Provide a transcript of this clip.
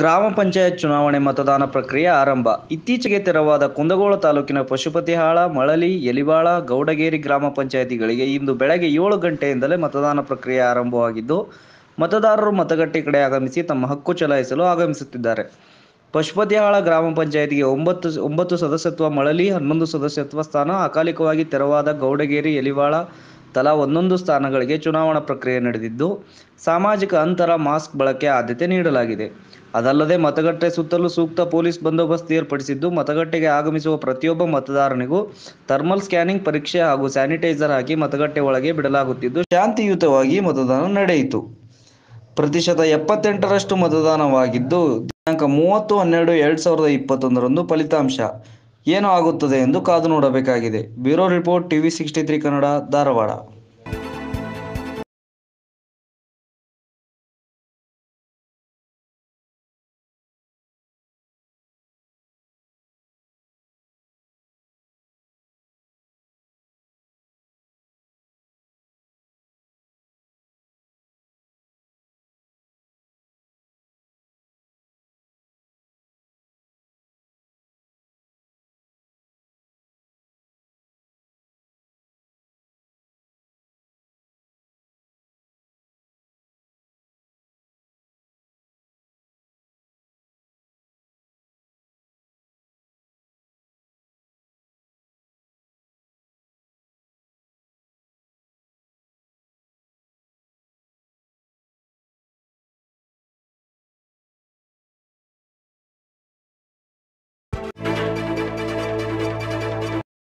ಗ್ರಾಮ ಪಂಚಾಯತ್ ಚುನಾವಣೆ ಮತದಾನ ಪ್ರಕ್ರಿಯೆ ಆರಂಭ ಇತ್ತೀಚೆಗೆ ತೆರವಾದ ಕುಂದಗೋಳ ತಾಲೂಕಿನ ಪಶುಪತಿಹಾಳ ಮಳಲಿ ಎಲಿವಾಳ ಗೌಡಗೇರಿ ಗ್ರಾಮ ಪಂಚಾಯಿತಿಗಳಿಗೆ ಇಂದು ಬೆಳಗ್ಗೆ ಏಳು ಗಂಟೆಯಿಂದಲೇ ಮತದಾನ ಪ್ರಕ್ರಿಯೆ ಆರಂಭವಾಗಿದ್ದು ಮತದಾರರು ಮತಗಟ್ಟೆ ಕಡೆ ಆಗಮಿಸಿ ತಮ್ಮ ಹಕ್ಕು ಚಲಾಯಿಸಲು ಆಗಮಿಸುತ್ತಿದ್ದಾರೆ ಪಶುಪತಿಹಾಳ ಗ್ರಾಮ ಪಂಚಾಯಿತಿಗೆ ಒಂಬತ್ತು ಒಂಬತ್ತು ಸದಸ್ಯತ್ವ ಮಳಲಿ ಹನ್ನೊಂದು ಸದಸ್ಯತ್ವ ಸ್ಥಾನ ಅಕಾಲಿಕವಾಗಿ ತೆರವಾದ ಗೌಡಗೇರಿ ಯಲಿವಾಳ ತಲಾ ಒಂದೊಂದು ಸ್ಥಾನಗಳಿಗೆ ಚುನಾವಣಾ ಪ್ರಕ್ರಿಯೆ ನಡೆದಿದ್ದು ಸಾಮಾಜಿಕ ಅಂತರ ಮಾಸ್ಕ್ ಬಳಕೆ ಆದ್ಯತೆ ನೀಡಲಾಗಿದೆ ಅದಲ್ಲದೆ ಮತಗಟ್ಟೆ ಸುತ್ತಲೂ ಸೂಕ್ತ ಪೊಲೀಸ್ ಬಂದೋಬಸ್ತ್ ಏರ್ಪಡಿಸಿದ್ದು ಮತಗಟ್ಟೆಗೆ ಆಗಮಿಸುವ ಪ್ರತಿಯೊಬ್ಬ ಮತದಾರನಿಗೂ ಥರ್ಮಲ್ ಸ್ಕ್ಯಾನಿಂಗ್ ಪರೀಕ್ಷೆ ಹಾಗೂ ಸ್ಯಾನಿಟೈಸರ್ ಹಾಕಿ ಮತಗಟ್ಟೆ ಒಳಗೆ ಬಿಡಲಾಗುತ್ತಿದ್ದು ಶಾಂತಿಯುತವಾಗಿ ಮತದಾನ ನಡೆಯಿತು ಪ್ರತಿಶತ ಎಪ್ಪತ್ತೆಂಟರಷ್ಟು ಮತದಾನವಾಗಿದ್ದು ದಿನಾಂಕ ಮೂವತ್ತು ಹನ್ನೆರಡು ಎರಡ್ ಸಾವಿರದ ಇಪ್ಪತ್ತೊಂದರಂದು ಫಲಿತಾಂಶ ಏನು ಆಗುತ್ತದೆ ಎಂದು ಕಾದು ನೋಡಬೇಕಾಗಿದೆ bureau report TV sixty three Kannada Dharwad